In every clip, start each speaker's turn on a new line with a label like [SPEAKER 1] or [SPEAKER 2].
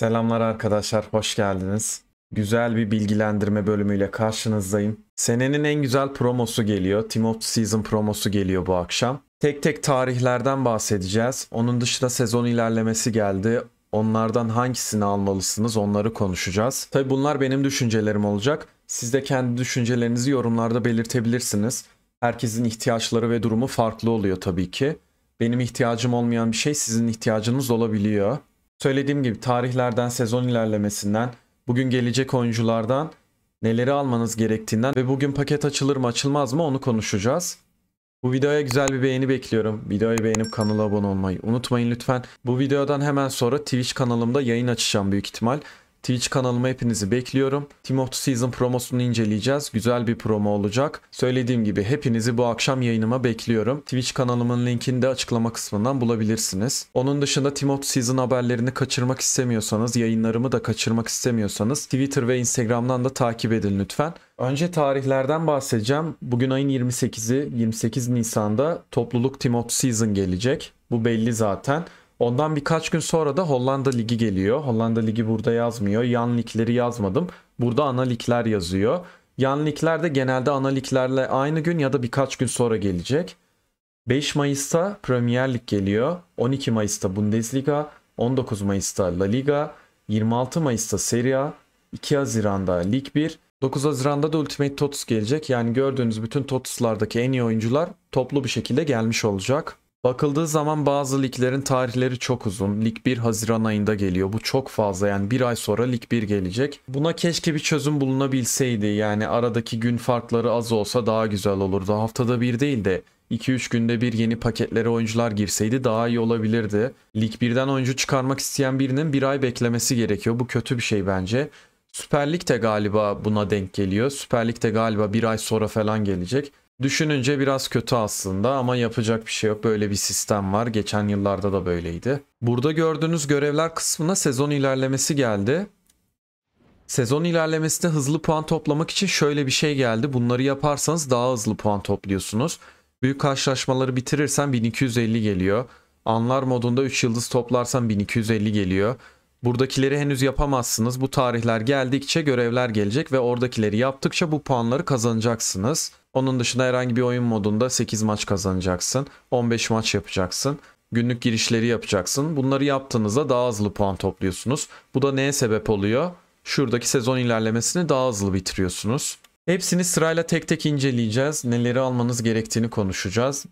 [SPEAKER 1] Selamlar arkadaşlar, hoş geldiniz. Güzel bir bilgilendirme bölümüyle karşınızdayım. Senenin en güzel promosu geliyor. Team of Season promosu geliyor bu akşam. Tek tek tarihlerden bahsedeceğiz. Onun dışında sezon ilerlemesi geldi. Onlardan hangisini almalısınız onları konuşacağız. Tabi bunlar benim düşüncelerim olacak. Siz de kendi düşüncelerinizi yorumlarda belirtebilirsiniz. Herkesin ihtiyaçları ve durumu farklı oluyor tabii ki. Benim ihtiyacım olmayan bir şey sizin ihtiyacınız olabiliyor söylediğim gibi tarihlerden, sezon ilerlemesinden, bugün gelecek oyunculardan neleri almanız gerektiğinden ve bugün paket açılır mı açılmaz mı onu konuşacağız. Bu videoya güzel bir beğeni bekliyorum. Videoyu beğenip kanala abone olmayı unutmayın lütfen. Bu videodan hemen sonra Twitch kanalımda yayın açacağım büyük ihtimal. Twitch kanalıma hepinizi bekliyorum. Team of the Season promosunu inceleyeceğiz. Güzel bir promo olacak. Söylediğim gibi hepinizi bu akşam yayınıma bekliyorum. Twitch kanalımın linkini de açıklama kısmından bulabilirsiniz. Onun dışında Team of the Season haberlerini kaçırmak istemiyorsanız, yayınlarımı da kaçırmak istemiyorsanız Twitter ve Instagram'dan da takip edin lütfen. Önce tarihlerden bahsedeceğim. Bugün ayın 28'i 28 Nisan'da topluluk Team of the Season gelecek. Bu belli zaten. Ondan birkaç gün sonra da Hollanda Ligi geliyor. Hollanda Ligi burada yazmıyor. Yan ligleri yazmadım. Burada ana ligler yazıyor. Yan ligler de genelde ana liglerle aynı gün ya da birkaç gün sonra gelecek. 5 Mayıs'ta Premier Lig geliyor. 12 Mayıs'ta Bundesliga, 19 Mayıs'ta La Liga, 26 Mayıs'ta Serie A, 2 Haziran'da Lig 1, 9 Haziran'da da Ultimate TOTS gelecek. Yani gördüğünüz bütün TOTS'lardaki en iyi oyuncular toplu bir şekilde gelmiş olacak. Bakıldığı zaman bazı liglerin tarihleri çok uzun. Lig 1 Haziran ayında geliyor. Bu çok fazla yani bir ay sonra Lig 1 gelecek. Buna keşke bir çözüm bulunabilseydi. Yani aradaki gün farkları az olsa daha güzel olurdu. Haftada bir değil de 2-3 günde bir yeni paketlere oyuncular girseydi daha iyi olabilirdi. Lig 1'den oyuncu çıkarmak isteyen birinin bir ay beklemesi gerekiyor. Bu kötü bir şey bence. Süper Lig de galiba buna denk geliyor. Süper Lig de galiba bir ay sonra falan gelecek. Düşününce biraz kötü aslında ama yapacak bir şey yok. Böyle bir sistem var. Geçen yıllarda da böyleydi. Burada gördüğünüz görevler kısmına sezon ilerlemesi geldi. Sezon ilerlemesinde hızlı puan toplamak için şöyle bir şey geldi. Bunları yaparsanız daha hızlı puan topluyorsunuz. Büyük karşılaşmaları bitirirsen 1250 geliyor. Anlar modunda 3 yıldız toplarsan 1250 geliyor. Buradakileri henüz yapamazsınız. Bu tarihler geldikçe görevler gelecek ve oradakileri yaptıkça bu puanları kazanacaksınız. Onun dışında herhangi bir oyun modunda 8 maç kazanacaksın. 15 maç yapacaksın. Günlük girişleri yapacaksın. Bunları yaptığınızda daha hızlı puan topluyorsunuz. Bu da neye sebep oluyor? Şuradaki sezon ilerlemesini daha hızlı bitiriyorsunuz. Hepsini sırayla tek tek inceleyeceğiz. Neleri almanız gerektiğini konuşacağız.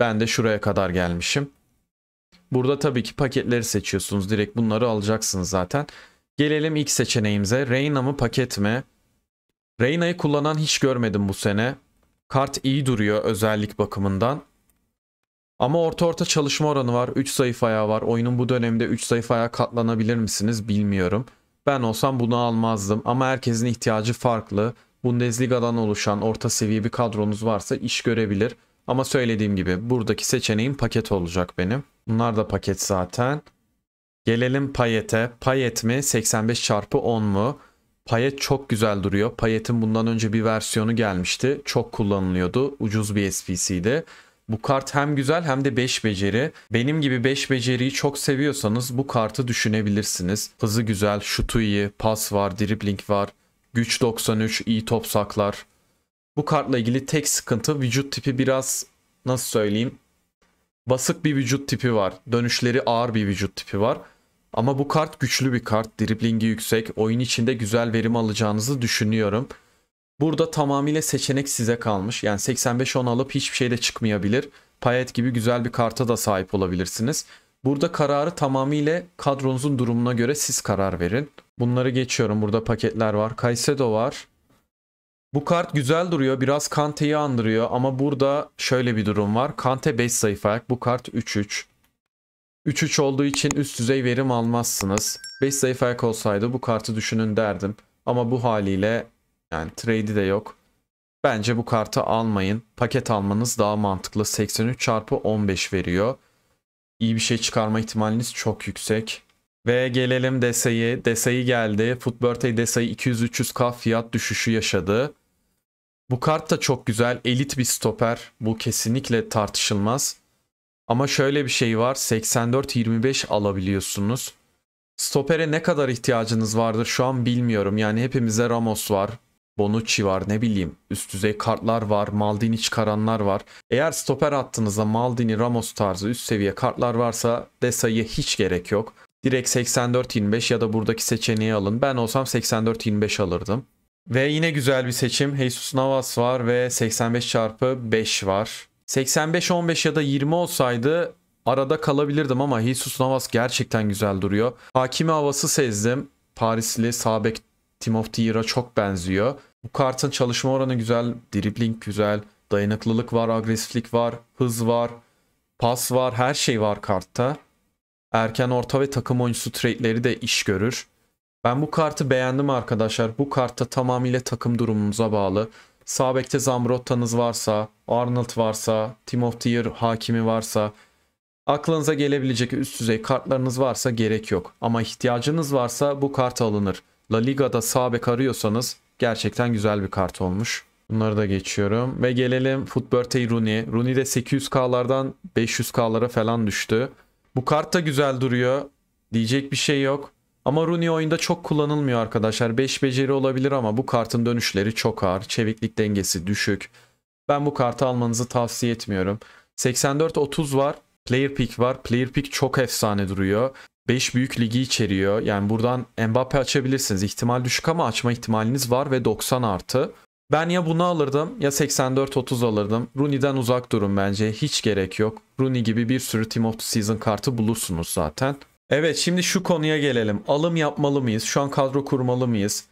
[SPEAKER 1] Ben de şuraya kadar gelmişim. Burada tabii ki paketleri seçiyorsunuz. Direkt bunları alacaksınız zaten. Gelelim ilk seçeneğimize. Reyna mı paket mi? Reyna'yı kullanan hiç görmedim bu sene. Kart iyi duruyor özellik bakımından. Ama orta orta çalışma oranı var. 3 zayıf ayağı var. Oyunun bu döneminde 3 zayıf ayağa katlanabilir misiniz bilmiyorum. Ben olsam bunu almazdım ama herkesin ihtiyacı farklı. Bundesliga'dan oluşan orta seviye bir kadronuz varsa iş görebilir. Ama söylediğim gibi buradaki seçeneğim paket olacak benim. Bunlar da paket zaten. Gelelim payete. Payet mi? 85 çarpı 10 mu? Payet çok güzel duruyor. Payet'in bundan önce bir versiyonu gelmişti. Çok kullanılıyordu. Ucuz bir SPC'di. Bu kart hem güzel hem de 5 beceri. Benim gibi 5 beceriyi çok seviyorsanız bu kartı düşünebilirsiniz. Hızı güzel, şutu iyi, pas var, dribbling var, güç 93, iyi top saklar. Bu kartla ilgili tek sıkıntı vücut tipi biraz nasıl söyleyeyim? Basık bir vücut tipi var. Dönüşleri ağır bir vücut tipi var. Ama bu kart güçlü bir kart. Driblingi yüksek. Oyun içinde güzel verim alacağınızı düşünüyorum. Burada tamamıyla seçenek size kalmış. Yani 85-10 alıp hiçbir şey de çıkmayabilir. Payet gibi güzel bir karta da sahip olabilirsiniz. Burada kararı tamamıyla kadronuzun durumuna göre siz karar verin. Bunları geçiyorum. Burada paketler var. Kaysedo var. Bu kart güzel duruyor. Biraz Kante'yi andırıyor ama burada şöyle bir durum var. Kante 5 zayıf ayak. Bu kart 3-3. 3-3 olduğu için üst düzey verim almazsınız. 5 zayıf ayak olsaydı bu kartı düşünün derdim. Ama bu haliyle yani trade'i de yok. Bence bu kartı almayın. Paket almanız daha mantıklı. 83 çarpı 15 veriyor. İyi bir şey çıkarma ihtimaliniz çok yüksek. Ve gelelim DSE'ye. DSE geldi. Food Birthday 200-300k fiyat düşüşü yaşadı. Bu kart da çok güzel. Elit bir stoper. Bu kesinlikle tartışılmaz. Ama şöyle bir şey var. 84-25 alabiliyorsunuz. Stopere ne kadar ihtiyacınız vardır şu an bilmiyorum. Yani hepimize Ramos var. Bonucci var ne bileyim üst düzey kartlar var Maldini çıkaranlar var. Eğer stoper attığınızda Maldini Ramos tarzı üst seviye kartlar varsa Desa'ya hiç gerek yok. Direkt 84-25 ya da buradaki seçeneği alın. Ben olsam 84-25 alırdım. Ve yine güzel bir seçim. Jesus Navas var ve 85 çarpı 5 var. 85 15 ya da 20 olsaydı arada kalabilirdim ama Jesus Navas gerçekten güzel duruyor. Hakimi havası sezdim. Parisli Sabek Timothy Tier'a çok benziyor. Bu kartın çalışma oranı güzel, dribbling güzel, dayanıklılık var, agresiflik var, hız var, pas var, her şey var kartta. Erken orta ve takım oyuncusu trade'leri de iş görür. Ben bu kartı beğendim arkadaşlar. Bu kartta tamamıyla takım durumumuza bağlı. Sabekte bekte Zamrotta'nız varsa, Arnold varsa, Team of the Year hakimi varsa, aklınıza gelebilecek üst düzey kartlarınız varsa gerek yok. Ama ihtiyacınız varsa bu kart alınır. La Liga'da sabek arıyorsanız gerçekten güzel bir kart olmuş. Bunları da geçiyorum. Ve gelelim Footbirthday Rooney. Rooney de 800k'lardan 500k'lara falan düştü. Bu kart da güzel duruyor. Diyecek bir şey yok. Ama Rooney oyunda çok kullanılmıyor arkadaşlar. 5 beceri olabilir ama bu kartın dönüşleri çok ağır. Çeviklik dengesi düşük. Ben bu kartı almanızı tavsiye etmiyorum. 84-30 var. Player pick var. Player pick çok efsane duruyor. 5 büyük ligi içeriyor. Yani buradan Mbappe açabilirsiniz. İhtimal düşük ama açma ihtimaliniz var ve 90 artı. Ben ya bunu alırdım ya 84-30 alırdım. Rooney'den uzak durun bence. Hiç gerek yok. Rooney gibi bir sürü Team of the Season kartı bulursunuz zaten. Evet şimdi şu konuya gelelim. Alım yapmalı mıyız? Şu an kadro kurmalı mıyız?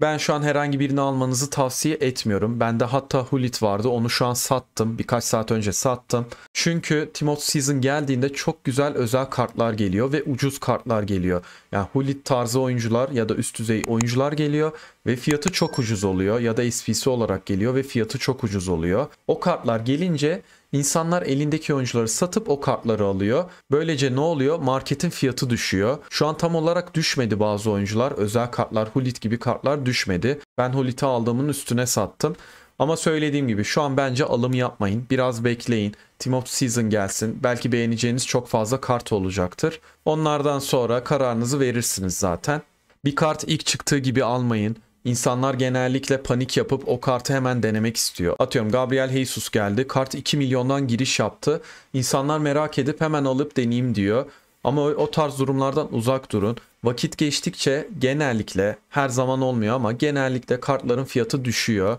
[SPEAKER 1] Ben şu an herhangi birini almanızı tavsiye etmiyorum. Bende hatta Hulit vardı. Onu şu an sattım. Birkaç saat önce sattım. Çünkü Timot Season geldiğinde çok güzel özel kartlar geliyor ve ucuz kartlar geliyor. Yani Hulit tarzı oyuncular ya da üst düzey oyuncular geliyor ve fiyatı çok ucuz oluyor ya da SPC olarak geliyor ve fiyatı çok ucuz oluyor. O kartlar gelince İnsanlar elindeki oyuncuları satıp o kartları alıyor. Böylece ne oluyor? Marketin fiyatı düşüyor. Şu an tam olarak düşmedi bazı oyuncular. Özel kartlar, Hulit gibi kartlar düşmedi. Ben Hulit'i aldığımın üstüne sattım. Ama söylediğim gibi şu an bence alım yapmayın. Biraz bekleyin. Team of Season gelsin. Belki beğeneceğiniz çok fazla kart olacaktır. Onlardan sonra kararınızı verirsiniz zaten. Bir kart ilk çıktığı gibi almayın. İnsanlar genellikle panik yapıp o kartı hemen denemek istiyor. Atıyorum Gabriel Jesus geldi. Kart 2 milyondan giriş yaptı. İnsanlar merak edip hemen alıp deneyeyim diyor. Ama o tarz durumlardan uzak durun. Vakit geçtikçe genellikle her zaman olmuyor ama genellikle kartların fiyatı düşüyor.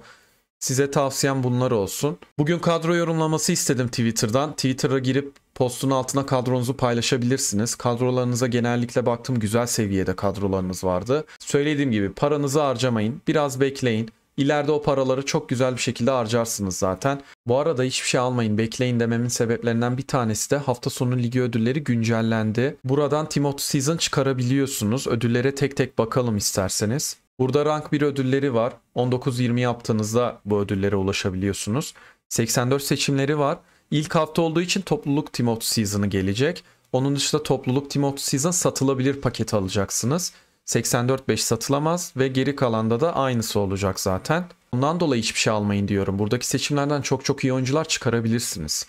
[SPEAKER 1] Size tavsiyem bunlar olsun. Bugün kadro yorumlaması istedim Twitter'dan. Twitter'a girip postun altına kadronuzu paylaşabilirsiniz. Kadrolarınıza genellikle baktım güzel seviyede kadrolarınız vardı. Söylediğim gibi paranızı harcamayın. Biraz bekleyin. İleride o paraları çok güzel bir şekilde harcarsınız zaten. Bu arada hiçbir şey almayın bekleyin dememin sebeplerinden bir tanesi de hafta sonu ligi ödülleri güncellendi. Buradan Timothy Season çıkarabiliyorsunuz. Ödüllere tek tek bakalım isterseniz. Burada rank 1 ödülleri var. 19-20 yaptığınızda bu ödüllere ulaşabiliyorsunuz. 84 seçimleri var. İlk hafta olduğu için topluluk Timot Season'ı gelecek. Onun dışında topluluk Timot Season satılabilir paketi alacaksınız. 84.5 satılamaz ve geri kalanda da aynısı olacak zaten. Ondan dolayı hiçbir şey almayın diyorum. Buradaki seçimlerden çok çok iyi oyuncular çıkarabilirsiniz.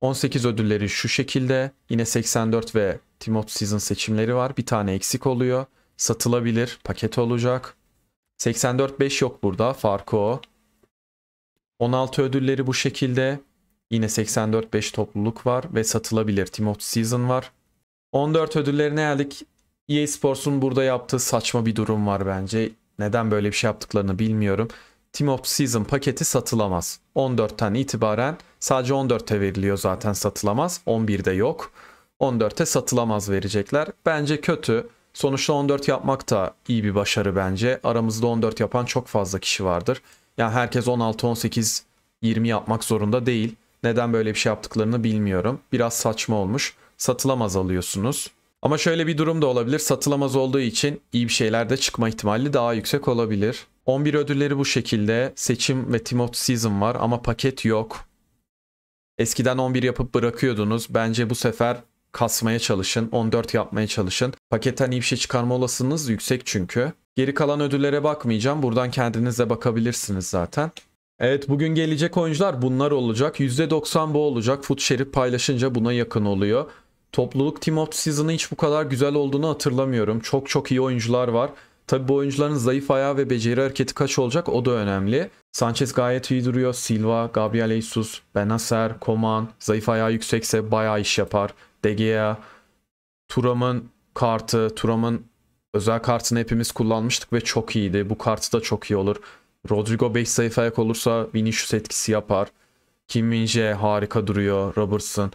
[SPEAKER 1] 18 ödülleri şu şekilde. Yine 84 ve Timot Season seçimleri var. Bir tane eksik oluyor. Satılabilir paket olacak. 84-5 yok burada. Farkı o. 16 ödülleri bu şekilde. Yine 84-5 topluluk var ve satılabilir. Team of Season var. 14 ödüllerine aldık? EA Sports'un burada yaptığı saçma bir durum var bence. Neden böyle bir şey yaptıklarını bilmiyorum. Team of Season paketi satılamaz. 14'ten itibaren sadece 14'te veriliyor zaten satılamaz. 11'de yok. 14'te satılamaz verecekler. Bence kötü. Sonuçta 14 yapmak da iyi bir başarı bence. Aramızda 14 yapan çok fazla kişi vardır. Yani herkes 16, 18, 20 yapmak zorunda değil. Neden böyle bir şey yaptıklarını bilmiyorum. Biraz saçma olmuş. Satılamaz alıyorsunuz. Ama şöyle bir durum da olabilir. Satılamaz olduğu için iyi bir şeyler de çıkma ihtimali daha yüksek olabilir. 11 ödülleri bu şekilde. Seçim ve Timothy Season var ama paket yok. Eskiden 11 yapıp bırakıyordunuz. Bence bu sefer kasmaya çalışın. 14 yapmaya çalışın. Paketten iyi bir şey çıkarma olasılığınız yüksek çünkü. Geri kalan ödüllere bakmayacağım. Buradan kendinize bakabilirsiniz zaten. Evet bugün gelecek oyuncular bunlar olacak. %90 bu olacak. Food Sheriff paylaşınca buna yakın oluyor. Topluluk Team of Season'ı hiç bu kadar güzel olduğunu hatırlamıyorum. Çok çok iyi oyuncular var. Tabi bu oyuncuların zayıf ayağı ve beceri hareketi kaç olacak o da önemli. Sanchez gayet iyi duruyor. Silva, Gabriel Jesus, Benacer, Coman zayıf ayağı yüksekse bayağı iş yapar. De Gea, Turam'ın kartı, Turam'ın özel kartını hepimiz kullanmıştık ve çok iyiydi. Bu kartı da çok iyi olur. Rodrigo 5 sayfa ayak olursa Vinicius etkisi yapar. Kim Minje harika duruyor. Robertson.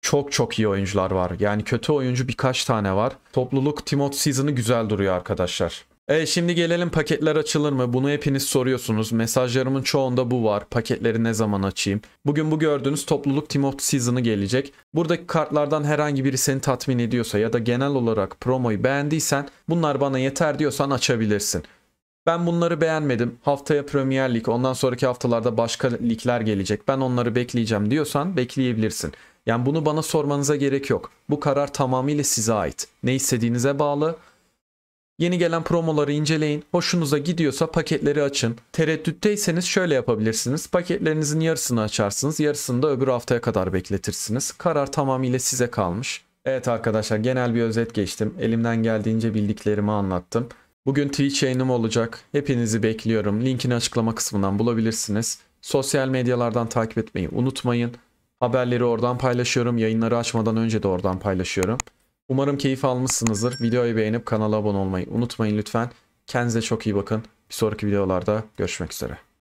[SPEAKER 1] Çok çok iyi oyuncular var. Yani kötü oyuncu birkaç tane var. Topluluk Timot Season'ı güzel duruyor arkadaşlar. E şimdi gelelim paketler açılır mı? Bunu hepiniz soruyorsunuz. Mesajlarımın çoğunda bu var. Paketleri ne zaman açayım? Bugün bu gördüğünüz topluluk Team of Season'ı gelecek. Buradaki kartlardan herhangi biri seni tatmin ediyorsa ya da genel olarak promoyu beğendiysen bunlar bana yeter diyorsan açabilirsin. Ben bunları beğenmedim. Haftaya Premier Lig, ondan sonraki haftalarda başka ligler gelecek. Ben onları bekleyeceğim diyorsan bekleyebilirsin. Yani bunu bana sormanıza gerek yok. Bu karar tamamıyla size ait. Ne istediğinize bağlı. Yeni gelen promoları inceleyin. Hoşunuza gidiyorsa paketleri açın. Tereddütteyseniz şöyle yapabilirsiniz. Paketlerinizin yarısını açarsınız. Yarısını da öbür haftaya kadar bekletirsiniz. Karar tamamıyla size kalmış. Evet arkadaşlar genel bir özet geçtim. Elimden geldiğince bildiklerimi anlattım. Bugün Twitch yayınım olacak. Hepinizi bekliyorum. Linkini açıklama kısmından bulabilirsiniz. Sosyal medyalardan takip etmeyi unutmayın. Haberleri oradan paylaşıyorum. Yayınları açmadan önce de oradan paylaşıyorum. Umarım keyif almışsınızdır. Videoyu beğenip kanala abone olmayı unutmayın lütfen. Kendinize çok iyi bakın. Bir sonraki videolarda görüşmek üzere.